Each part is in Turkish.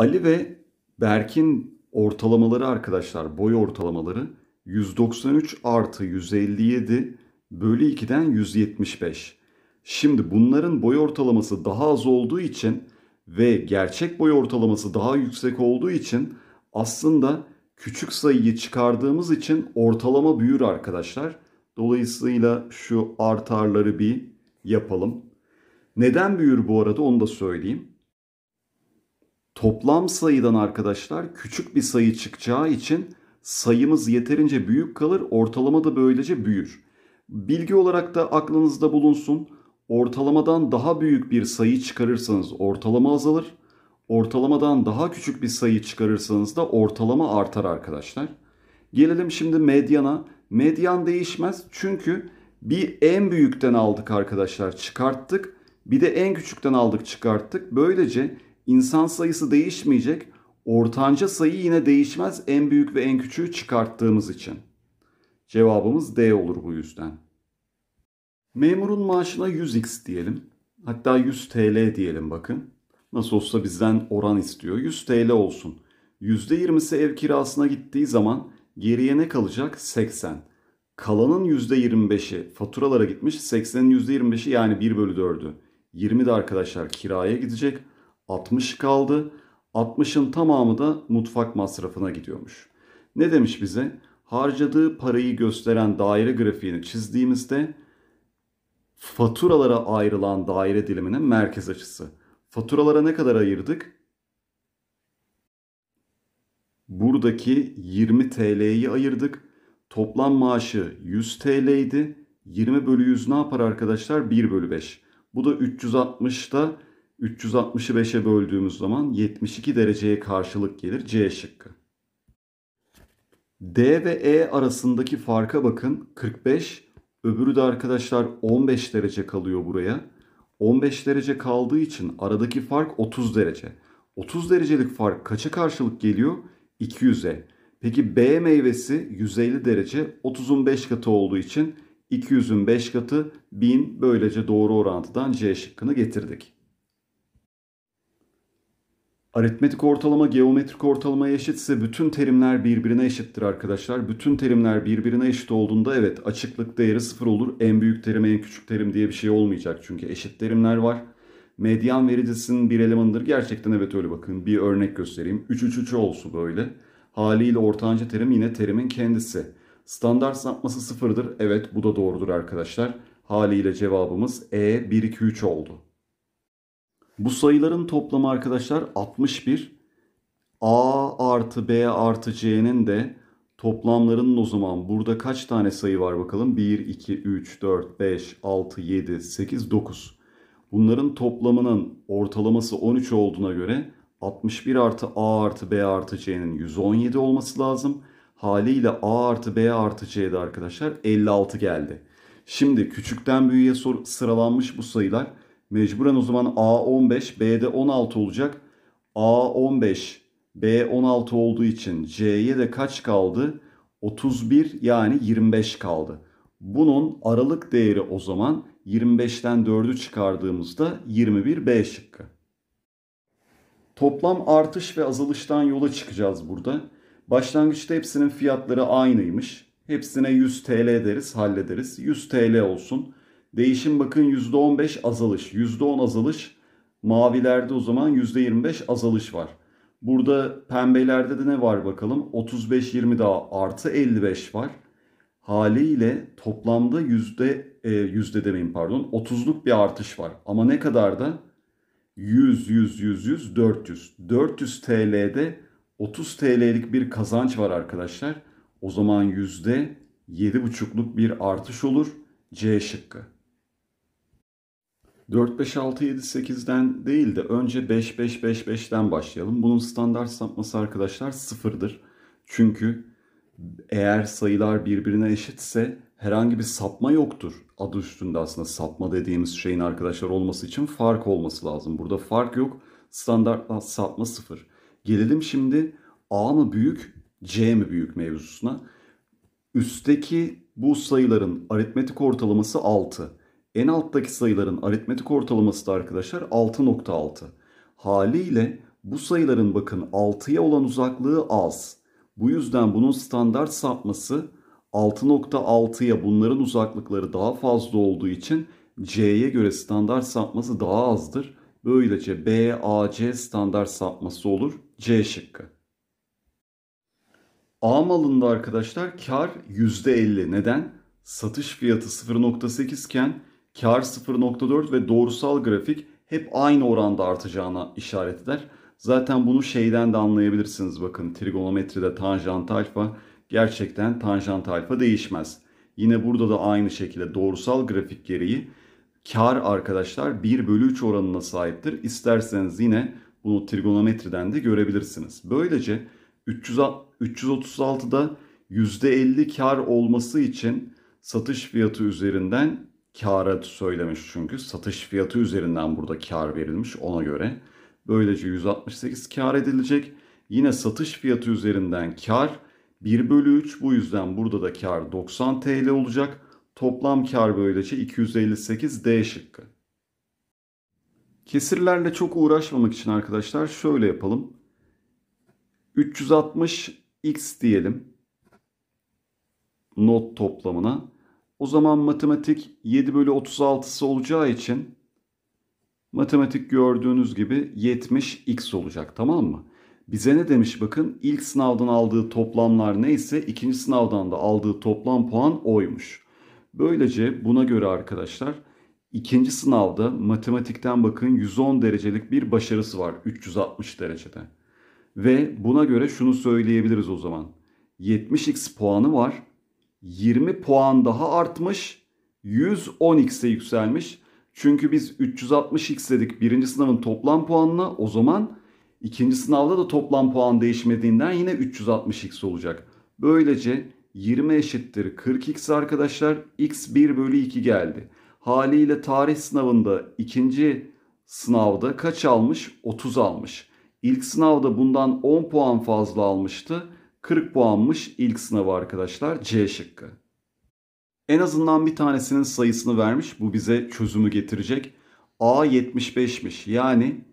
Ali ve Berk'in ortalamaları arkadaşlar boy ortalamaları 193 artı 157 bölü 2'den 175. Şimdi bunların boy ortalaması daha az olduğu için ve gerçek boy ortalaması daha yüksek olduğu için aslında küçük sayıyı çıkardığımız için ortalama büyür arkadaşlar. Dolayısıyla şu artarları bir yapalım. Neden büyür bu arada onu da söyleyeyim toplam sayıdan arkadaşlar küçük bir sayı çıkacağı için sayımız yeterince büyük kalır. Ortalama da böylece büyür. Bilgi olarak da aklınızda bulunsun. Ortalamadan daha büyük bir sayı çıkarırsanız ortalama azalır. Ortalamadan daha küçük bir sayı çıkarırsanız da ortalama artar arkadaşlar. Gelelim şimdi medyana. Medyan değişmez çünkü bir en büyükten aldık arkadaşlar çıkarttık. Bir de en küçükten aldık çıkarttık. Böylece İnsan sayısı değişmeyecek. Ortanca sayı yine değişmez en büyük ve en küçüğü çıkarttığımız için. Cevabımız D olur bu yüzden. Memurun maaşına 100x diyelim. Hatta 100 TL diyelim bakın. Nasıl olsa bizden oran istiyor. 100 TL olsun. %20'si ev kirasına gittiği zaman geriye ne kalacak? 80. Kalanın %25'i faturalara gitmiş. 80'in %25'i yani 1 bölü 4'ü. 20 de arkadaşlar kiraya gidecek. 60 kaldı. 60'ın tamamı da mutfak masrafına gidiyormuş. Ne demiş bize? Harcadığı parayı gösteren daire grafiğini çizdiğimizde faturalara ayrılan daire diliminin merkez açısı. Faturalara ne kadar ayırdık? Buradaki 20 TL'yi ayırdık. Toplam maaşı 100 TL idi. 20 bölü 100 ne yapar arkadaşlar? 1 bölü 5. Bu da 360'da 360'ı 5'e böldüğümüz zaman 72 dereceye karşılık gelir C şıkkı. D ve E arasındaki farka bakın 45 öbürü de arkadaşlar 15 derece kalıyor buraya. 15 derece kaldığı için aradaki fark 30 derece. 30 derecelik fark kaça karşılık geliyor? 200'e. Peki B meyvesi 150 derece 30'un 5 katı olduğu için 200'ün 5 katı 1000 böylece doğru orantıdan C şıkkını getirdik aritmetik ortalama geometrik ortalamaya eşitse bütün terimler birbirine eşittir arkadaşlar. Bütün terimler birbirine eşit olduğunda evet açıklık değeri sıfır olur. En büyük terim en küçük terim diye bir şey olmayacak çünkü eşit terimler var. Medyan vericisinin bir elemanıdır. Gerçekten evet öyle bakın. Bir örnek göstereyim. 3 3 3 olsun böyle. Haliyle ortanca terim yine terimin kendisi. Standart sapması sıfırdır. Evet bu da doğrudur arkadaşlar. Haliyle cevabımız E1 2 3 oldu. Bu sayıların toplamı arkadaşlar 61. A artı B artı C'nin de toplamlarının o zaman burada kaç tane sayı var bakalım? 1, 2, 3, 4, 5, 6, 7, 8, 9. Bunların toplamının ortalaması 13 olduğuna göre 61 artı A artı B artı C'nin 117 olması lazım. Haliyle A artı B artı C'de arkadaşlar 56 geldi. Şimdi küçükten büyüğe sıralanmış bu sayılar Mecburen o zaman A 15, B'de 16 olacak. A 15, B 16 olduğu için C'ye de kaç kaldı? 31 yani 25 kaldı. Bunun aralık değeri o zaman 25'ten 4'ü çıkardığımızda 21 B şıkkı. Toplam artış ve azalıştan yola çıkacağız burada. Başlangıçta hepsinin fiyatları aynıymış. Hepsine 100 TL deriz hallederiz. 100 TL olsun. Değişim bakın %15 azalış. %10 azalış. Mavilerde o zaman %25 azalış var. Burada pembelerde de ne var bakalım? 35-20 daha artı 55 var. Haliyle toplamda yüzde, e, yüzde demeyin pardon 30'luk bir artış var. Ama ne kadar da? 100, 100, 100, 100, 400. 400 TL'de 30 TL'lik bir kazanç var arkadaşlar. O zaman yüzde %7,5'luk bir artış olur. C şıkkı. 4-5-6-7-8'den değil de önce 5-5-5-5'ten başlayalım. Bunun standart sapması arkadaşlar sıfırdır. Çünkü eğer sayılar birbirine eşitse herhangi bir sapma yoktur. Adı üstünde aslında sapma dediğimiz şeyin arkadaşlar olması için fark olması lazım. Burada fark yok. Standart sapma sıfır. Gelelim şimdi A mı büyük C mi büyük mevzusuna. Üstteki bu sayıların aritmetik ortalaması 6. En alttaki sayıların aritmetik ortalaması da arkadaşlar 6.6. Haliyle bu sayıların bakın 6'ya olan uzaklığı az. Bu yüzden bunun standart sapması 6.6'ya bunların uzaklıkları daha fazla olduğu için C'ye göre standart sapması daha azdır. Böylece B, A, C standart sapması olur. C şıkkı. A malında arkadaşlar kar %50. Neden? Satış fiyatı 0.8 iken kar 0.4 ve doğrusal grafik hep aynı oranda artacağına işaret eder. Zaten bunu şeyden de anlayabilirsiniz bakın trigonometride tanjant alfa gerçekten tanjant alfa değişmez. Yine burada da aynı şekilde doğrusal grafik gereği kar arkadaşlar 1 bölü 3 oranına sahiptir. İsterseniz yine bunu trigonometriden de görebilirsiniz. Böylece 336'da %50 kar olması için satış fiyatı üzerinden kâra söylemiş çünkü. Satış fiyatı üzerinden burada kar verilmiş ona göre. Böylece 168 kar edilecek. Yine satış fiyatı üzerinden kar 1 bölü 3 bu yüzden burada da kar 90 TL olacak. Toplam kar böylece 258 D şıkkı. Kesirlerle çok uğraşmamak için arkadaşlar şöyle yapalım. 360 x diyelim not toplamına. O zaman matematik 7 bölü 36'sı olacağı için matematik gördüğünüz gibi 70x olacak tamam mı? Bize ne demiş bakın ilk sınavdan aldığı toplamlar neyse ikinci sınavdan da aldığı toplam puan oymuş. Böylece buna göre arkadaşlar ikinci sınavda matematikten bakın 110 derecelik bir başarısı var 360 derecede. Ve buna göre şunu söyleyebiliriz o zaman. 70x puanı var 20 puan daha artmış. 110x'e yükselmiş. Çünkü biz 360x dedik birinci sınavın toplam puanına. O zaman ikinci sınavda da toplam puan değişmediğinden yine 360x olacak. Böylece 20 eşittir 40x arkadaşlar. x 1 bölü 2 geldi. Haliyle tarih sınavında ikinci sınavda kaç almış? 30 almış. İlk sınavda bundan 10 puan fazla almıştı. 40 puanmış ilk sınavı arkadaşlar C şıkkı. En azından bir tanesinin sayısını vermiş. Bu bize çözümü getirecek. A 75'miş. Yani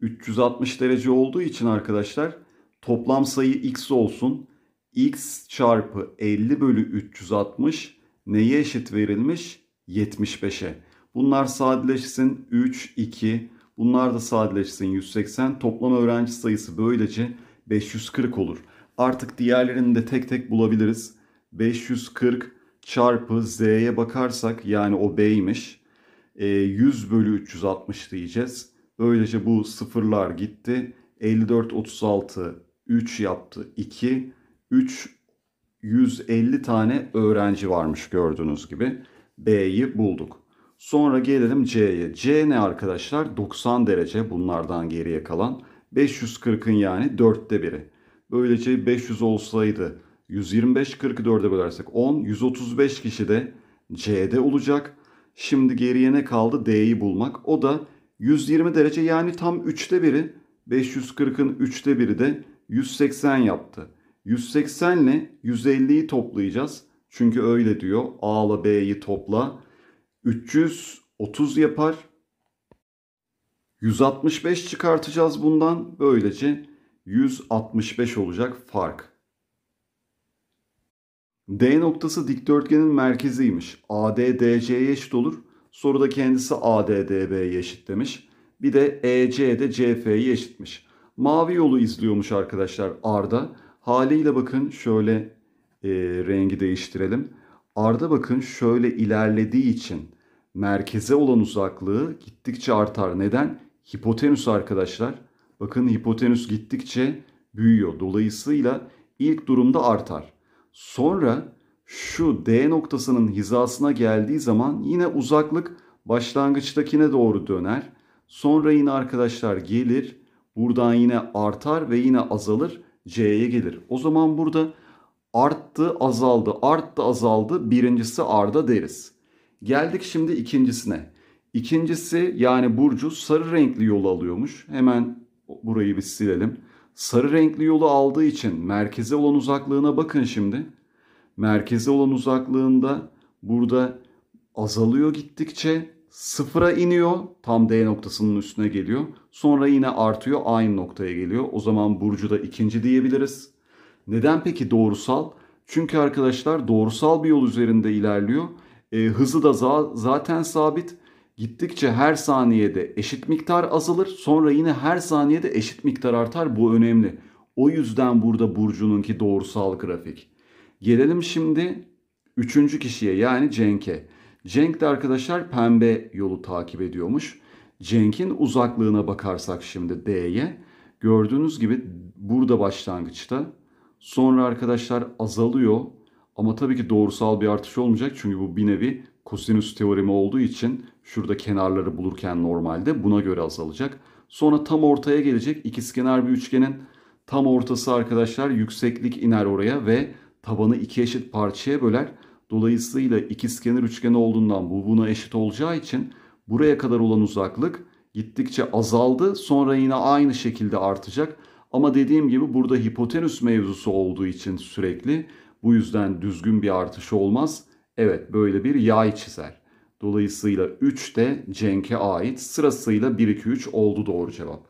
360 derece olduğu için arkadaşlar toplam sayı x olsun. x çarpı 50 bölü 360 neye eşit verilmiş? 75'e. Bunlar sadeleşsin 3, 2. Bunlar da sadeleşsin 180. Toplam öğrenci sayısı böylece 540 olur. Artık diğerlerini de tek tek bulabiliriz. 540 çarpı z'ye bakarsak yani o b'ymiş. 100 ee, bölü 360 diyeceğiz. Böylece bu sıfırlar gitti. 54, 36, 3 yaptı 2. 3, 150 tane öğrenci varmış gördüğünüz gibi. B'yi bulduk. Sonra gelelim C'ye. C ne arkadaşlar? 90 derece bunlardan geriye kalan. 540'ın yani 4'te biri. Böylece şey 500 olsaydı 125 44'e bölersek 10 135 kişi de C'de olacak. Şimdi geriye ne kaldı? D'yi bulmak. O da 120 derece yani tam 3'te biri. 540'ın 3'te biri de 180 yaptı. 180 ile 150'yi toplayacağız. Çünkü öyle diyor. A ile B'yi topla. 330 yapar. 165 çıkartacağız bundan. Böylece 165 olacak fark. D noktası dikdörtgenin merkeziymiş. ADDC'ye eşit olur. Soruda kendisi ADDB'ye eşit demiş. Bir de EC de CF'ye eşitmiş. Mavi yolu izliyormuş arkadaşlar Arda. Haliyle bakın şöyle e, rengi değiştirelim. Arda bakın şöyle ilerlediği için merkeze olan uzaklığı gittikçe artar. Neden? Hipotenüs arkadaşlar Bakın hipotenüs gittikçe büyüyor. Dolayısıyla ilk durumda artar. Sonra şu D noktasının hizasına geldiği zaman yine uzaklık başlangıçtakine doğru döner. Sonra yine arkadaşlar gelir. Buradan yine artar ve yine azalır. C'ye gelir. O zaman burada arttı azaldı arttı azaldı birincisi arda deriz. Geldik şimdi ikincisine. İkincisi yani Burcu sarı renkli yol alıyormuş. Hemen Burayı bir silelim. Sarı renkli yolu aldığı için merkeze olan uzaklığına bakın şimdi. Merkeze olan uzaklığında burada azalıyor gittikçe sıfıra iniyor. Tam D noktasının üstüne geliyor. Sonra yine artıyor aynı noktaya geliyor. O zaman Burcu da ikinci diyebiliriz. Neden peki doğrusal? Çünkü arkadaşlar doğrusal bir yol üzerinde ilerliyor. E, hızı da za zaten sabit gittikçe her saniyede eşit miktar azalır. Sonra yine her saniyede eşit miktar artar. Bu önemli. O yüzden burada burcunun ki doğrusal grafik. Gelelim şimdi üçüncü kişiye yani Cenk'e. Cenk de arkadaşlar pembe yolu takip ediyormuş. Cenk'in uzaklığına bakarsak şimdi D'ye. Gördüğünüz gibi burada başlangıçta. Sonra arkadaşlar azalıyor. Ama tabii ki doğrusal bir artış olmayacak. Çünkü bu bir nevi kosinüs teoremi olduğu için Şurada kenarları bulurken normalde buna göre azalacak. Sonra tam ortaya gelecek. İkizkenar bir üçgenin tam ortası arkadaşlar yükseklik iner oraya ve tabanı iki eşit parçaya böler. Dolayısıyla ikizkenar üçgen olduğundan bu buna eşit olacağı için buraya kadar olan uzaklık gittikçe azaldı. Sonra yine aynı şekilde artacak. Ama dediğim gibi burada hipotenüs mevzusu olduğu için sürekli bu yüzden düzgün bir artış olmaz. Evet böyle bir yay çizer. Dolayısıyla 3 de Cenk'e ait. Sırasıyla 1, 2, 3 oldu doğru cevap.